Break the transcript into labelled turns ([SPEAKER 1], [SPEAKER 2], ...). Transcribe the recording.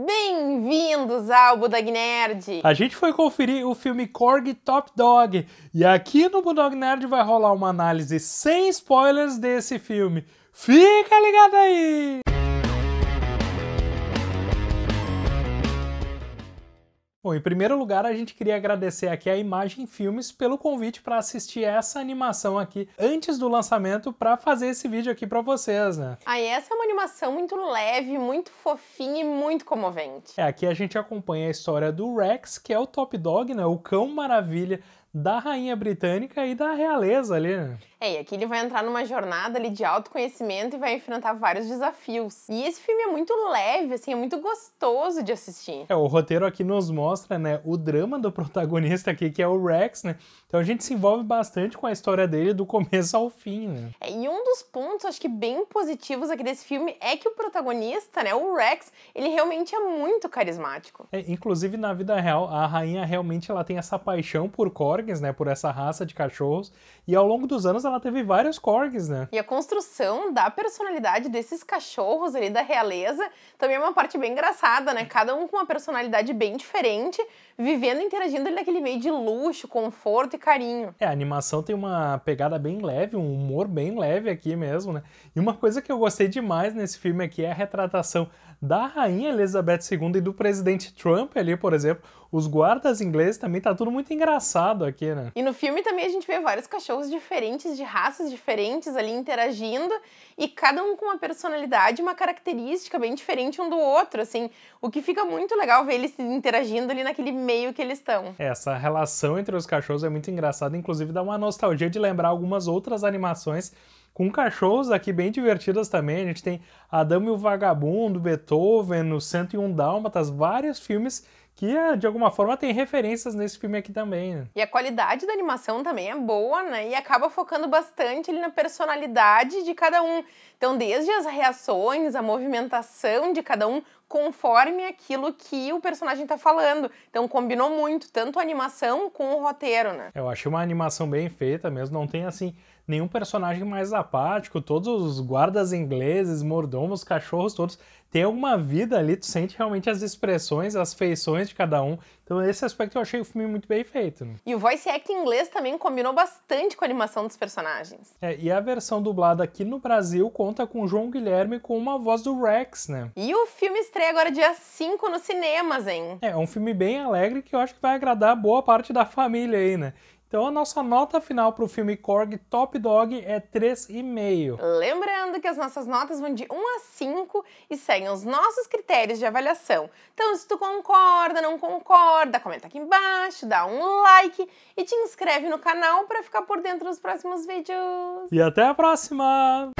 [SPEAKER 1] Bem-vindos ao Budog Nerd! A gente
[SPEAKER 2] foi conferir o filme Korg Top Dog e aqui no Budog Nerd vai rolar uma análise sem spoilers desse filme. Fica ligado aí! Bom, em primeiro lugar, a gente queria agradecer aqui a Imagem Filmes pelo convite para assistir essa animação aqui antes do lançamento para fazer esse vídeo aqui para vocês, né?
[SPEAKER 1] Aí essa é uma animação muito leve, muito fofinha e muito comovente.
[SPEAKER 2] É, aqui a gente acompanha a história do Rex, que é o top dog, né? O cão maravilha da rainha britânica e da realeza ali.
[SPEAKER 1] É, e aqui ele vai entrar numa jornada ali de autoconhecimento e vai enfrentar vários desafios. E esse filme é muito leve, assim, é muito gostoso de assistir.
[SPEAKER 2] É, o roteiro aqui nos mostra, né, o drama do protagonista aqui, que é o Rex, né? Então a gente se envolve bastante com a história dele do começo ao fim, né?
[SPEAKER 1] É, e um dos pontos, acho que bem positivos aqui desse filme é que o protagonista, né, o Rex, ele realmente é muito carismático.
[SPEAKER 2] É, inclusive na vida real, a rainha realmente ela tem essa paixão por Cor Corgis, né, por essa raça de cachorros, e ao longo dos anos ela teve vários Corgis, né?
[SPEAKER 1] E a construção da personalidade desses cachorros ali da realeza também é uma parte bem engraçada, né? Cada um com uma personalidade bem diferente, vivendo e interagindo ali naquele meio de luxo,
[SPEAKER 2] conforto e carinho. É, a animação tem uma pegada bem leve, um humor bem leve aqui mesmo, né? E uma coisa que eu gostei demais nesse filme aqui é a retratação da rainha Elizabeth II e do presidente Trump ali, por exemplo, os guardas ingleses também tá tudo muito engraçado aqui, né?
[SPEAKER 1] E no filme também a gente vê vários cachorros diferentes, de raças diferentes ali interagindo e cada um com uma personalidade, uma característica bem diferente um do outro, assim. O que fica muito legal ver eles interagindo ali naquele meio que eles estão.
[SPEAKER 2] Essa relação entre os cachorros é muito engraçada, inclusive dá uma nostalgia de lembrar algumas outras animações com cachorros aqui bem divertidas também. A gente tem Adam e o Vagabundo, Beethoven, o 101 Dálmatas, vários filmes que é, de alguma forma tem referências nesse filme aqui também. Né?
[SPEAKER 1] E a qualidade da animação também é boa, né? E acaba focando bastante ali na personalidade de cada um. Então, desde as reações, a movimentação de cada um, conforme aquilo que o personagem tá falando. Então combinou muito, tanto a animação com o roteiro,
[SPEAKER 2] né? Eu achei uma animação bem feita mesmo, não tem assim nenhum personagem mais apático, todos os guardas ingleses, mordomos, cachorros, todos têm alguma vida ali, tu sente realmente as expressões, as feições de cada um. Então, nesse aspecto, eu achei o filme muito bem feito. Né?
[SPEAKER 1] E o voice acting inglês também combinou bastante com a animação dos personagens.
[SPEAKER 2] É, e a versão dublada aqui no Brasil conta com João Guilherme com uma voz do Rex, né?
[SPEAKER 1] E o filme está estreia agora dia 5 nos cinemas, hein? É, é um
[SPEAKER 2] filme bem alegre que eu acho que vai agradar boa parte da família aí, né? Então a nossa nota final para o filme Korg Top Dog é 3,5.
[SPEAKER 1] Lembrando que as nossas notas vão de 1 a 5 e seguem os nossos critérios de avaliação. Então se tu concorda, não concorda, comenta aqui embaixo, dá um like e te inscreve no canal para ficar por dentro dos próximos vídeos.
[SPEAKER 2] E até a próxima!